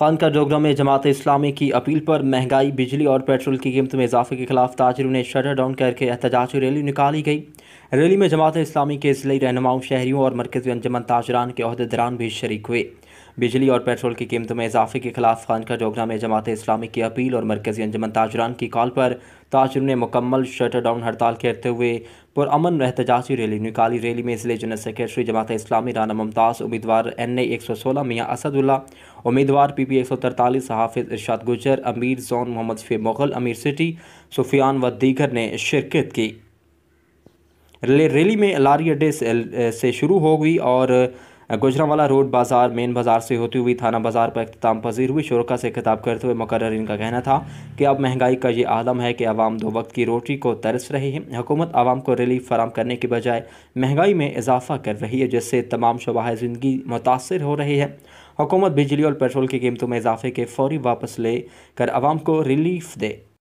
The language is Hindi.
खान का डोगरा में जमात इस्लामी की अपील पर महंगाई बिजली और पेट्रोल की कीमत में इजाफे के खिलाफ ताजरों ने शटर डाउन करके एहतजाजी रैली निकाली गई रैली में जमात इस्लामी के ज़िले रहनुमाओं शहरीों और मरकज़ी अंजमन ताजरान के अहदेदारान भी शरीक हुए बिजली और पेट्रोल की कीमतों में इजाफे के खिलाफ खान का जोगना में जमात इस्लामी की अपील और मरकजी अंजमन ताजरान की कॉल पर ताजरों ने मुकम्मल शटर डाउन हड़ताल करते हुए पुरमन एहतजाजी रैली निकाली रैली में ज़िले जनरल सेक्रेटरी जमात इस्लामी राना मुमताज़ उम्मीदवार एन ए एक सौ सोलह मियाँ असदुल्ला उम्मीदवार पी पी एक सौ तरतालीस हाफिज़ इर्शाद गुजर अमीर जोन मोहम्मद शफी मुगल अमीर सिटी सुफियान व दीगर ने शिरकत की रैली में लारी अड्डे से शुरू हो गई और गुजरावाला रोड बाजार मेन बाजार से होती हुई थाना बाजार पर अख्ताम पजीर हुई शुरा से खिताब करते हुए मुकर्रीन का कहना था कि अब महंगाई का ये आलम है कि आवाम दो वक्त की रोटी को तरस रही है हुकूमत आवाम को रिलीफ फराम करने के बजाय महंगाई में इजाफा कर रही है जिससे तमाम शबाह ज़िंदगी मुतासर हो रही है हुकूमत बिजली और पेट्रोल की कीमतों में इजाफे के फौरी वापस ले कर आवाम को रिलीफ दे